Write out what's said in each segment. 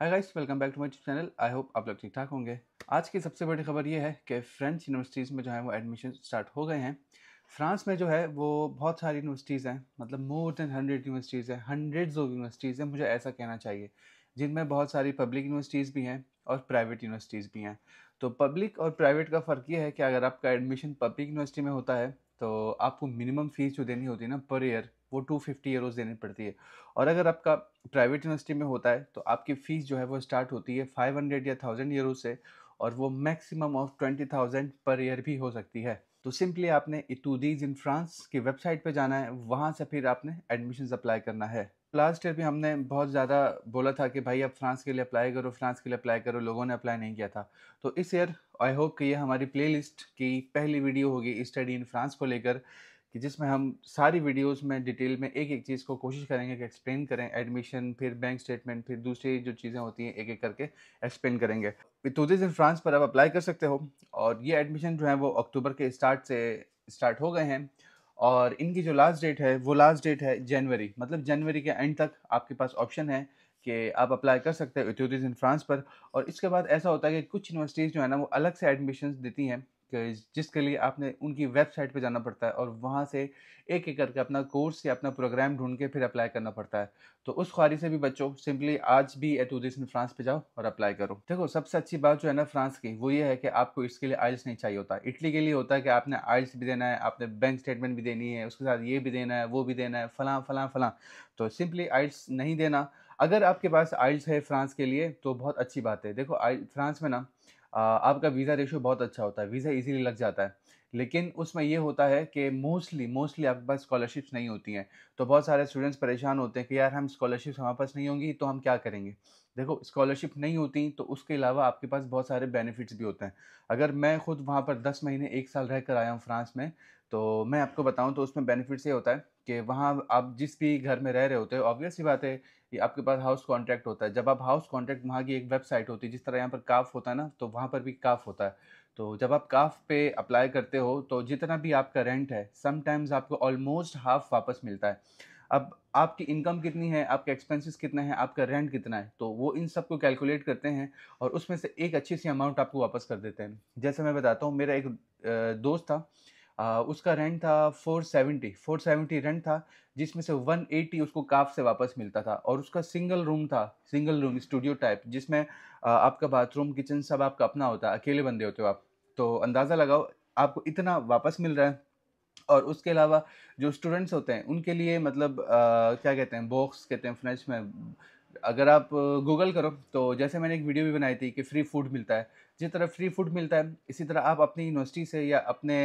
hi guys welcome back to my channel I hope आप लोग ठीक ठाक होंगे आज की सबसे बड़ी खबर ये है कि फ्रेंच यूनिवर्सिटीज़ में जो है वो एडमिशन स्टार्ट हो गए हैं फ्रांस में जो है वो बहुत सारी यूनिवर्सिटीज़ हैं मतलब मोर देन हंड्रेड यूनिवर्सिटीज़ हैं हंड्रेड्स ऑफ यूनिवर्सिटीज़ हैं मुझे ऐसा कहना चाहिए जिनमें बहुत सारी पब्लिक यूनिवर्सिटीज़ भी हैं और प्राइवेट यूनिवर्सिटीज़ भी हैं तो पब्लिक और प्राइवेट का फ़र्क ये है कि अगर आपका एडमिशन पब्लिक यूनिवर्सिटी में होता है तो आपको मिनिमम फ़ीस जो देनी होती है ना पर ईयर वो टू फिफ्टी ईयरोज देनी पड़ती है और अगर आपका प्राइवेट यूनिवर्सिटी में होता है तो आपकी फ़ीस जो है वो स्टार्ट होती है फाइव हंड्रेड या थाउजेंड ईयरोज से और वो maximum of twenty thousand per year भी हो सकती है तो सिंपली आपने इतूदीज इन फ्रांस की वेबसाइट पर जाना है वहाँ से फिर आपने एडमिशन अप्लाई करना है लास्ट ईयर भी हमने बहुत ज़्यादा बोला था कि भाई आप फ्रांस के लिए अप्लाई करो फ्रांस के लिए अप्लाई करो लोगों ने अप्लाई नहीं किया था तो इस ईयर आई होप कि ये हमारी प्लेलिस्ट की पहली वीडियो होगी स्टडी इन फ्रांस को लेकर कि जिसमें हम सारी वीडियोस में डिटेल में एक एक चीज़ को कोशिश करेंगे कि एक्सप्लेन करें एडमिशन फिर बैंक स्टेटमेंट फिर दूसरी जो चीज़ें होती हैं एक एक करके एक्सप्लेन करेंगे टूरिज इन फ्रांस पर आप अप्लाई कर सकते हो और ये एडमिशन जो है वो अक्टूबर के स्टार्ट से स्टार्ट हो गए हैं और इनकी जो लास्ट डेट है वो लास्ट डेट है जनवरी मतलब जनवरी के एंड तक आपके पास ऑप्शन है कि आप अप्लाई कर सकते हैं इन फ्रांस पर और इसके बाद ऐसा होता है कि कुछ यूनिवर्सिटीज़ जो है ना वो अलग से एडमिशन देती हैं जिसके लिए आपने उनकी वेबसाइट पे जाना पड़ता है और वहाँ से एक एक करके अपना कोर्स या अपना प्रोग्राम ढूंढ के फिर अप्लाई करना पड़ता है तो उस ख्वारी से भी बच्चों सिंपली आज भी ए टूरिस्ट इन फ्रांस पे जाओ और अप्लाई करो देखो सबसे अच्छी बात जो है ना फ्रांस की वो ये है कि आपको इसके लिए आइल्स नहीं चाहिए होता इटली के लिए होता है कि आपने आइल्स भी देना है आपने बैंक स्टेटमेंट भी देनी है उसके साथ ये भी देना है वो भी देना है फलां फलां फलां तो सिंपली आइल्स नहीं देना अगर आपके पास आइल्स है फ्रांस के लिए तो बहुत अच्छी बात है देखो फ्रांस में ना आपका वीज़ा रेशियो बहुत अच्छा होता है वीज़ा इजीली लग जाता है लेकिन उसमें ये होता है कि मोस्टली मोस्टली आपके पास स्कॉलरशिप्स नहीं होती हैं तो बहुत सारे स्टूडेंट्स परेशान होते हैं कि यार हम स्कॉलरशिप्स हमारे पास नहीं होंगी तो हम क्या करेंगे देखो स्कॉलरशिप नहीं होती तो उसके अलावा आपके पास बहुत सारे बेनिफिट्स भी होते हैं अगर मैं खुद वहाँ पर दस महीने एक साल रह कर आया हूँ फ्रांस में तो मैं आपको बताऊँ तो उसमें बेनिफिट्स ये होता है कि वहाँ आप जिस भी घर में रह रहे होते हो ऑब्वियस ही बात है ये आपके पास हाउस कॉन्ट्रैक्ट होता है जब आप हाउस कॉन्ट्रैक्ट वहाँ की एक वेबसाइट होती है जिस तरह यहाँ पर काफ होता है ना तो वहाँ पर भी काफ होता है तो जब आप काफ पे अप्लाई करते हो तो जितना भी आपका रेंट है समटाइम्स आपको ऑलमोस्ट हाफ वापस मिलता है अब आपकी इनकम कितनी है आपके एक्सपेंसेस कितना है आपका रेंट कितना है तो वो इन सब को कैलकुलेट करते हैं और उसमें से एक अच्छी सी अमाउंट आपको वापस कर देते हैं जैसे मैं बताता हूँ मेरा एक दोस्त था आ, उसका रेंट था 470 470 रेंट था जिसमें से 180 उसको काफ से वापस मिलता था और उसका सिंगल रूम था सिंगल रूम स्टूडियो टाइप जिसमें आ, आपका बाथरूम किचन सब आपका अपना होता है अकेले बंदे होते हो आप तो अंदाज़ा लगाओ आपको इतना वापस मिल रहा है और उसके अलावा जो स्टूडेंट्स होते हैं उनके लिए मतलब आ, क्या कहते हैं बॉक्स कहते हैं फ्रेंच में अगर आप गूगल करो तो जैसे मैंने एक वीडियो भी बनाई थी कि फ्री फूड मिलता है जिस तरह फ्री फूड मिलता है इसी तरह आप अपनी यूनिवर्सिटी से या अपने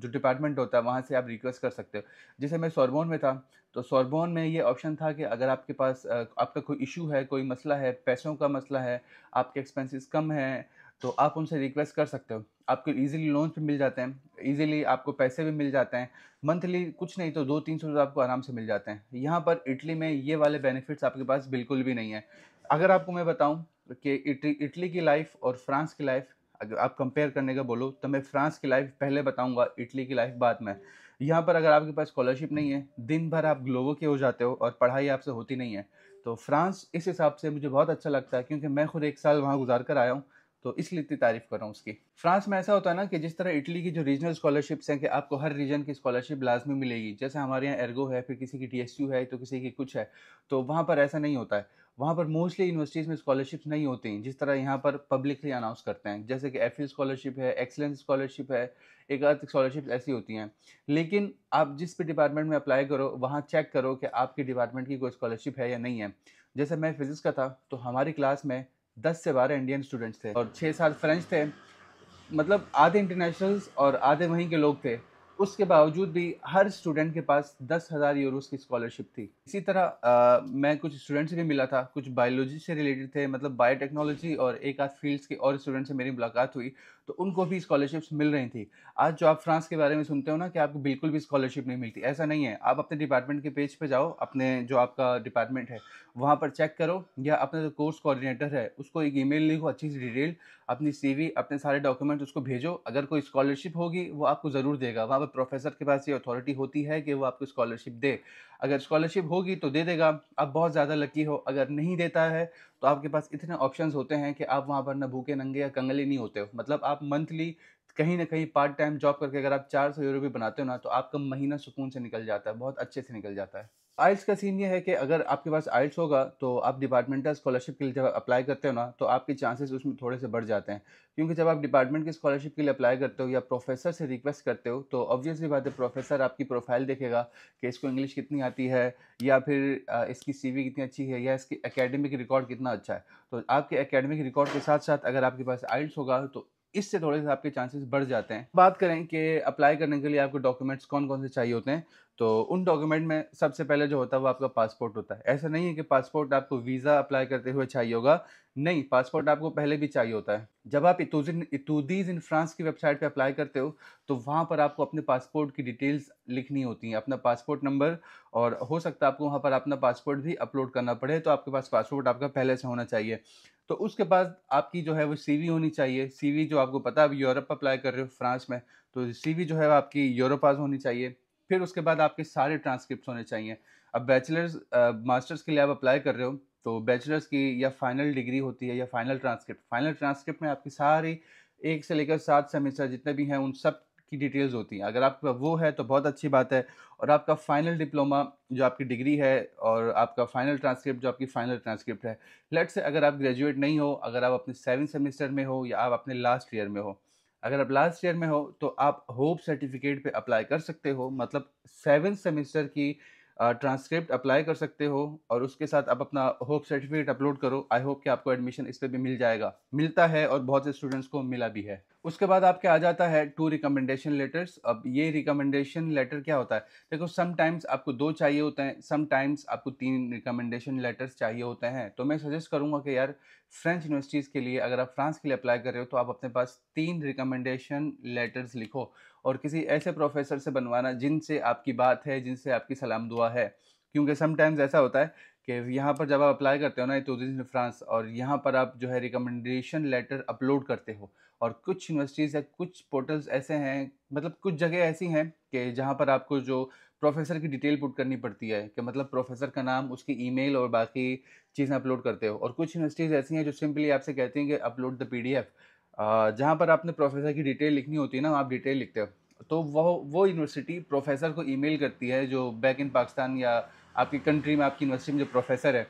जो डिपार्टमेंट होता है वहाँ से आप रिक्वेस्ट कर सकते हो जैसे मैं सोरबोन में था तो सोरबोन में ये ऑप्शन था कि अगर आपके पास आपका कोई इशू है कोई मसला है पैसों का मसला है आपके एक्सपेंसेस कम हैं तो आप उनसे रिक्वेस्ट कर सकते हो आपको इजीली लोन्स भी मिल जाते हैं इजीली आपको पैसे भी मिल जाते हैं मंथली कुछ नहीं तो दो तीन सौ आपको आराम से मिल जाते हैं यहाँ पर इटली में ये वाले बेनिफिट्स आपके पास बिल्कुल भी नहीं है अगर आपको मैं बताऊँ कि इटली इटली की लाइफ और फ्रांस की लाइफ अगर आप कंपेयर करने का बोलो तो मैं फ्रांस की लाइफ पहले बताऊंगा इटली की लाइफ बाद में यहाँ पर अगर आपके पास स्कॉलरशिप नहीं है दिन भर आप ग्लोबो के हो जाते हो और पढ़ाई आपसे होती नहीं है तो फ्रांस इस हिसाब से मुझे बहुत अच्छा लगता है क्योंकि मैं खुद एक साल वहाँ गुजार कर आया हूँ तो इसलिए इतनी तारीफ कर रहा हूँ उसकी फ्रांस में ऐसा होता है ना कि जिस तरह इटली की जो रीजनल स्कॉलरशिप्स हैं कि आपको हर रीजन की स्कॉलरशिप लाजमी मिलेगी जैसे हमारे यहाँ एर्गो है फिर किसी की डी है तो किसी की कुछ है तो वहाँ पर ऐसा नहीं होता है वहाँ पर मोस्टली यूनिवर्सिटीज़ में स्कॉलरशिप्स नहीं होती हैं जिस तरह यहाँ पर पब्लिकली अनाउंस करते हैं जैसे कि एफ स्कॉलरशिप है एक्सलेंस स्कॉलरशिप है एक अर्थ स्कॉलरशिप ऐसी होती हैं लेकिन आप जिस भी डिपार्टमेंट में अप्लाई करो वहाँ चेक करो कि आपके डिपार्टमेंट की कोई स्कॉलरशिप है या नहीं है जैसे मैं फिज़िक्स का था तो हमारी क्लास में दस से बारह इंडियन स्टूडेंट्स थे और छः सात फ्रेंच थे मतलब आधे इंटरनेशनल्स और आधे वहीं के लोग थे उसके बावजूद भी हर स्टूडेंट के पास दस हज़ार यूरोस की स्कॉलरशिप थी इसी तरह आ, मैं कुछ स्टूडेंट्स से भी मिला था कुछ बायोलॉजी से रिलेटेड थे मतलब बायोटेक्नोलॉजी और एक आध फील्ड्स के और स्टूडेंट से मेरी मुलाकात हुई तो उनको भी स्कॉलरशिप्स मिल रही थी आज जो आप फ्रांस के बारे में सुनते हो ना कि आपको बिल्कुल भी स्कॉलरशिप नहीं मिलती ऐसा नहीं है आप अपने डिपार्टमेंट के पेज पर पे जाओ अपने जो आपका डिपार्टमेंट है वहाँ पर चेक करो या अपना जो कोर्स कोऑर्डिनेटर है उसको एक ईमेल लिखो अच्छी सी डिटेल अपनी सीवी अपने सारे डॉक्यूमेंट्स उसको भेजो अगर कोई स्कॉलरशिप होगी वो आपको ज़रूर देगा वहाँ पर प्रोफेसर के पास ये अथॉरिटी होती है कि वो आपको स्कॉलरशिप दे अगर स्कॉलरशिप होगी तो दे देगा आप बहुत ज़्यादा लकी हो अगर नहीं देता है तो आपके पास इतने ऑप्शंस होते हैं कि आप वहाँ पर ना भूखे नंगे या कंगले नहीं होते हो मतलब आप मंथली कहीं ना कहीं पार्ट टाइम जॉब करके अगर आप चार सौ यूरो भी बनाते हो ना तो आपका महीना सुकून से निकल जाता है बहुत अच्छे से निकल जाता है आइल्स का सीन ये है कि अगर आपके पास आइल्स होगा तो आप डिपार्टमेंटल स्कॉलरशिप के लिए जब अप्लाई करते हो ना तो आपके चांसेस उसमें थोड़े से बढ़ जाते हैं क्योंकि जब आप डिपार्टमेंट की स्कॉलरशिप के लिए अप्लाई करते हो या प्रोफेसर से रिक्वेस्ट करते हो तो ऑब्वियसली बात है प्रोफेसर आपकी प्रोफाइल देखेगा कि इसको इंग्लिश कितनी आती है या फिर इसकी सी कितनी अच्छी है या इसकी अकेडमिक रिकॉर्ड कितना अच्छा है तो आपके अकेडमिक रिकॉर्ड के साथ साथ अगर आपके पास आइल्स होगा तो इससे थोड़े से आपके चांसेस बढ़ जाते हैं बात करें कि अप्लाई करने के लिए आपको डॉक्यूमेंट्स कौन कौन से चाहिए होते हैं तो उन डॉक्यूमेंट में सबसे पहले जो होता है वो आपका पासपोर्ट होता है ऐसा नहीं है कि पासपोर्ट आपको वीज़ा अप्लाई करते हुए चाहिए होगा नहीं पासपोर्ट आपको पहले भी चाहिए होता है जब आप इतुदीज इन फ्रांस की वेबसाइट पे अप्लाई करते हो तो वहाँ पर आपको अपने पासपोर्ट की डिटेल्स लिखनी होती हैं अपना पासपोर्ट नंबर और हो सकता है आपको वहाँ पर अपना पासपोर्ट भी अपलोड करना पड़े तो आपके पास पासपोर्ट आपका पहले से होना चाहिए तो उसके बाद आपकी जो है वो सी होनी चाहिए सी जो आपको पता है आप यूरोप अप्लाई कर रहे हो फ्रांस में तो सी जो है आपकी यूरोपाज होनी चाहिए फिर उसके बाद आपके सारे ट्रांसक्रिप्ट होने चाहिए अब बैचलर्स मास्टर्स के लिए आप अप्लाई कर रहे हो तो बैचलर्स की या फाइनल डिग्री होती है या फाइनल ट्रांसक्रिप्ट फाइनल ट्रांसक्रिप्ट में आपकी सारी एक से लेकर सात सेमेस्टर जितने भी हैं उन सब की डिटेल्स होती हैं अगर आपका वो है तो बहुत अच्छी बात है और आपका फाइनल डिप्लोमा जो आपकी डिग्री है और आपका फाइनल ट्रांसक्रिप्ट जो आपकी फाइनल ट्रांसक्रिप्ट है लेट्स से अगर आप ग्रेजुएट नहीं हो अगर आप अपने सेवन सेमेस्टर में हो या आप अपने लास्ट ईयर में हो अगर आप लास्ट ईयर में हो तो आप होप सर्टिफिकेट पे अप्लाई कर सकते हो मतलब सेवन सेमेस्टर की ट्रांसक्रिप्ट अप्लाई कर सकते हो और उसके साथ आप अपना होप सर्टिफिकेट अपलोड करो आई होप कि आपको एडमिशन इस पर भी मिल जाएगा मिलता है और बहुत से स्टूडेंट्स को मिला भी है उसके बाद आपके आ जाता है टू रिकमेंडेशन लेटर्स अब ये रिकमेंडेशन लेटर क्या होता है देखो समटाइम्स आपको दो चाहिए होते हैं समटाइम्स आपको तीन रिकमेंडेशन लेटर्स चाहिए होते हैं तो मैं सजेस्ट करूँगा कि यार फ्रेंच यूनिवर्सिटीज़ के लिए अगर आप फ्रांस के लिए अप्लाई कर रहे हो तो आप अपने पास तीन रिकमेंडेशन लेटर्स लिखो और किसी ऐसे प्रोफेसर से बनवाना जिनसे आपकी बात है जिनसे आपकी सलाम दुआ है क्योंकि समटाइम्स ऐसा होता है कि यहाँ पर जब आप अप्लाई करते हो ना इन तो फ्रांस और यहाँ पर आप जो है रिकमेंडेशन लेटर अपलोड करते हो और कुछ यूनिवर्सिटीज़ या कुछ पोर्टल्स ऐसे हैं मतलब कुछ जगह ऐसी हैं कि जहाँ पर आपको जो प्रोफेसर की डिटेल पुट करनी पड़ती है कि मतलब प्रोफेसर का नाम उसकी ईमेल और बाकी चीज़ें अपलोड करते हो और कुछ यूनिवर्सिटीज़ ऐसी हैं जो सिंपली आपसे कहती हैं कि अपलोड द पी जहाँ पर आपने प्रोफेसर की डिटेल लिखनी होती है ना आप डिटेल लिखते हो तो वो वो यूनिवर्सिटी प्रोफेसर को ईमेल करती है जो बैक इन पाकिस्तान या आपकी कंट्री में आपकी यूनिवर्सिटी में जो प्रोफेसर है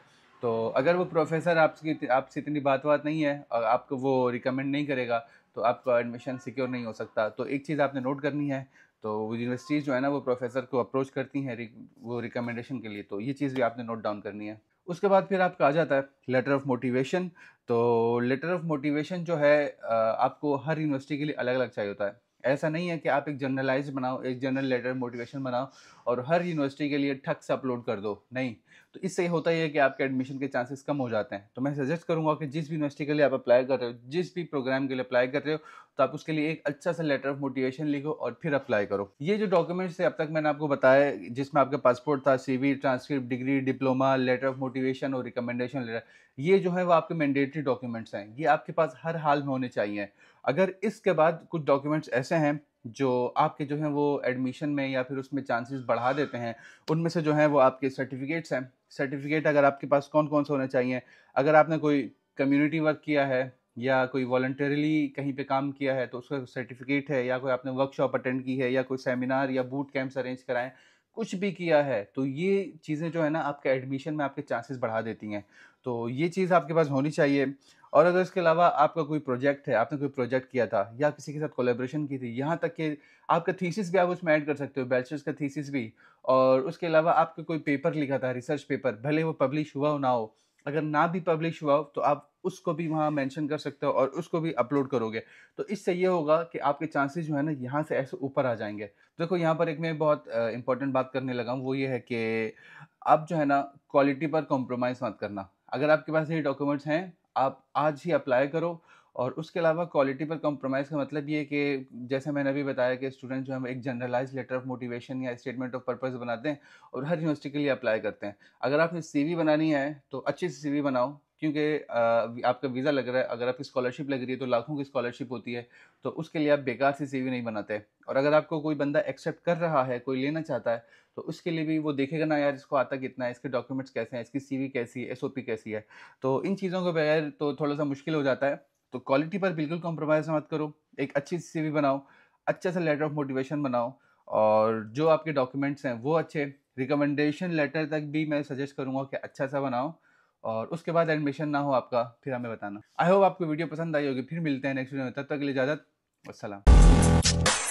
तो अगर वो प्रोफेसर आपकी आपसे इतनी बात बात नहीं है और आपको वो रिकमेंड नहीं करेगा तो आपका एडमिशन सिक्योर नहीं हो सकता तो एक चीज़ आपने नोट करनी है तो यूनिवर्सिटीज़ जो है ना वो प्रोफेसर को अप्रोच करती हैं वो रिकमेंडेशन के लिए तो ये चीज़ भी आपने नोट डाउन करनी है उसके बाद फिर आपका आ जाता है लेटर ऑफ मोटिवेशन तो लेटर ऑफ मोटिवेशन जो है आपको हर यूनिवर्सिटी के लिए अलग अलग चाहिए होता है ऐसा नहीं है कि आप एक जर्नलाइज बनाओ एक जर्नल लेटर मोटिवेशन बनाओ और हर यूनिवर्सिटी के लिए ठक से अपलोड कर दो नहीं तो इससे होता ही है कि आपके एडमिशन के चांसेस कम हो जाते हैं तो मैं सजेस्ट करूंगा कि जिस भी यूनिवर्सिटी के लिए आप अप्लाई कर रहे हो जिस भी प्रोग्राम के लिए अप्लाई कर रहे हो तो आप उसके लिए एक अच्छा सा लेटर ऑफ मोटिवेशन लिखो और फिर अप्लाई करो ये जो डॉक्यूमेंट्स थे अब तक मैंने आपको बताया जिसमें आपका पासपोर्ट था CV transcript degree diploma letter of motivation और रिकमेंडेशन लेटर ये जो है वो आपके मैंडेटरी डॉक्यूमेंट्स हैं ये आपके पास हर हाल में होने चाहिए अगर इसके बाद कुछ डॉक्यूमेंट्स ऐसे हैं जो आपके जो हैं वो एडमिशन में या फिर उसमें चांसेस बढ़ा देते हैं उनमें से जो है वो आपके सर्टिफिकेट्स हैं सर्टिफिकेट अगर आपके पास कौन कौन से होने चाहिए अगर आपने कोई कम्युनिटी वर्क किया है या कोई वॉल्टरली कहीं पे काम किया है तो उसका सर्टिफिकेट है या कोई आपने वर्कशॉप अटेंड की है या कोई सेमिनार या बूट कैंप्स अरेंज कराएं कुछ भी किया है तो ये चीज़ें जो है ना आपके एडमिशन में आपके चांसेस बढ़ा देती हैं तो ये चीज़ आपके पास होनी चाहिए और अगर इसके अलावा आपका कोई प्रोजेक्ट है आपने कोई प्रोजेक्ट किया था या किसी के साथ कोलेब्रेशन की थी यहाँ तक कि आपका थीसिस भी आप उसमें ऐड कर सकते हो बैचलर्स का थीसिस भी और उसके अलावा आपका कोई पेपर लिखा था रिसर्च पेपर भले वो पब्लिश हुआ हो ना हो अगर ना भी पब्लिश हुआ तो आप उसको भी वहाँ मेंशन कर सकते हो और उसको भी अपलोड करोगे तो इससे ये होगा कि आपके चांसेस जो है ना यहाँ से ऐसे ऊपर आ जाएंगे देखो यहाँ पर एक मैं बहुत इंपॉर्टेंट बात करने लगा हूँ वो ये है कि आप जो है ना क्वालिटी पर कॉम्प्रोमाइज़ मत करना अगर आपके पास ये डॉक्यूमेंट्स हैं आप आज ही अप्लाई करो और उसके अलावा क्वालिटी पर कॉम्प्रोमाइज़ का मतलब ये कि जैसे मैंने अभी बताया कि स्टूडेंट जो हम एक जनरलाइज लेटर ऑफ मोटिवेशन या स्टेटमेंट ऑफ पर्पस बनाते हैं और हर यूनिवर्सिटी के लिए अप्लाई करते हैं अगर आपने सीवी बनानी है तो अच्छी सी सीवी बनाओ क्योंकि आपका वीज़ा लग रहा है अगर आपकी स्कॉलरशिप लग रही है तो लाखों की स्कॉलरशिप होती है तो उसके लिए आप बेकार सी सी नहीं बनाते और अगर आपको कोई बंदा एक्सेप्ट कर रहा है कोई लेना चाहता है तो उसके लिए भी वो देखेगा ना यार इसको आता कितना है इसके डॉक्यूमेंट्स कैसे हैं इसकी सीवी कैसी है एसओपी कैसी है तो इन चीज़ों के बगैर तो थोड़ा सा मुश्किल हो जाता है तो क्वालिटी पर बिल्कुल कॉम्प्रोमाइज़ मत करो एक अच्छी सी बनाओ अच्छा सा लेटर ऑफ मोटिवेशन बनाओ और जो आपके डॉक्यूमेंट्स हैं वो अच्छे रिकमेंडेशन लेटर तक भी मैं सजेस्ट करूँगा कि अच्छा सा बनाओ और उसके बाद एडमिशन ना हो आपका फिर हमें बताना आई होप आपको वीडियो पसंद आई होगी फिर मिलते हैं नेक्स्ट वीडियो में तब तक के लिए इजाज़त असलम